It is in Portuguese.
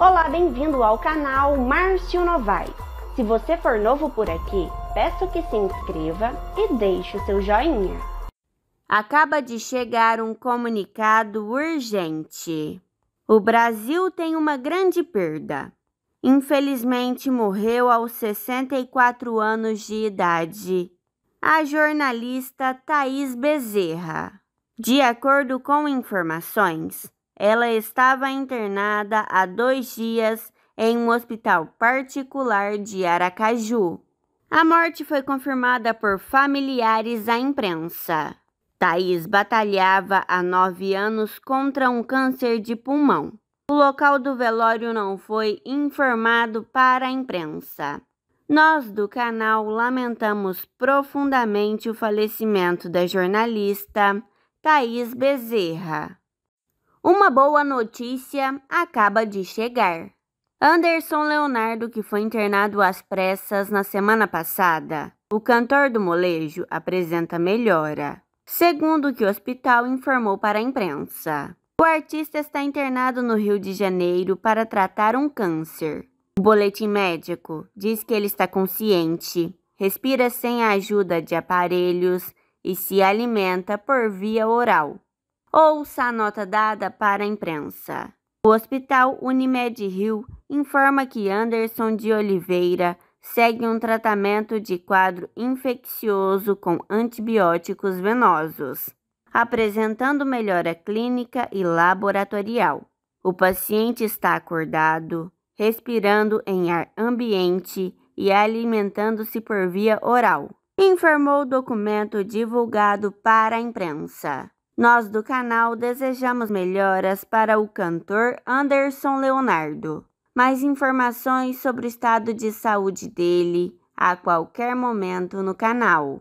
Olá, bem-vindo ao canal Márcio Novaes. Se você for novo por aqui, peço que se inscreva e deixe o seu joinha. Acaba de chegar um comunicado urgente. O Brasil tem uma grande perda. Infelizmente, morreu aos 64 anos de idade a jornalista Thaís Bezerra. De acordo com informações, ela estava internada há dois dias em um hospital particular de Aracaju. A morte foi confirmada por familiares à imprensa. Thaís batalhava há nove anos contra um câncer de pulmão. O local do velório não foi informado para a imprensa. Nós do canal lamentamos profundamente o falecimento da jornalista Thaís Bezerra. Uma boa notícia acaba de chegar. Anderson Leonardo, que foi internado às pressas na semana passada, o cantor do molejo apresenta melhora, segundo o que o hospital informou para a imprensa. O artista está internado no Rio de Janeiro para tratar um câncer. O boletim médico diz que ele está consciente, respira sem a ajuda de aparelhos e se alimenta por via oral. Ouça a nota dada para a imprensa. O Hospital Unimed Rio informa que Anderson de Oliveira segue um tratamento de quadro infeccioso com antibióticos venosos, apresentando melhora clínica e laboratorial. O paciente está acordado, respirando em ar ambiente e alimentando-se por via oral, informou o documento divulgado para a imprensa. Nós do canal desejamos melhoras para o cantor Anderson Leonardo. Mais informações sobre o estado de saúde dele a qualquer momento no canal.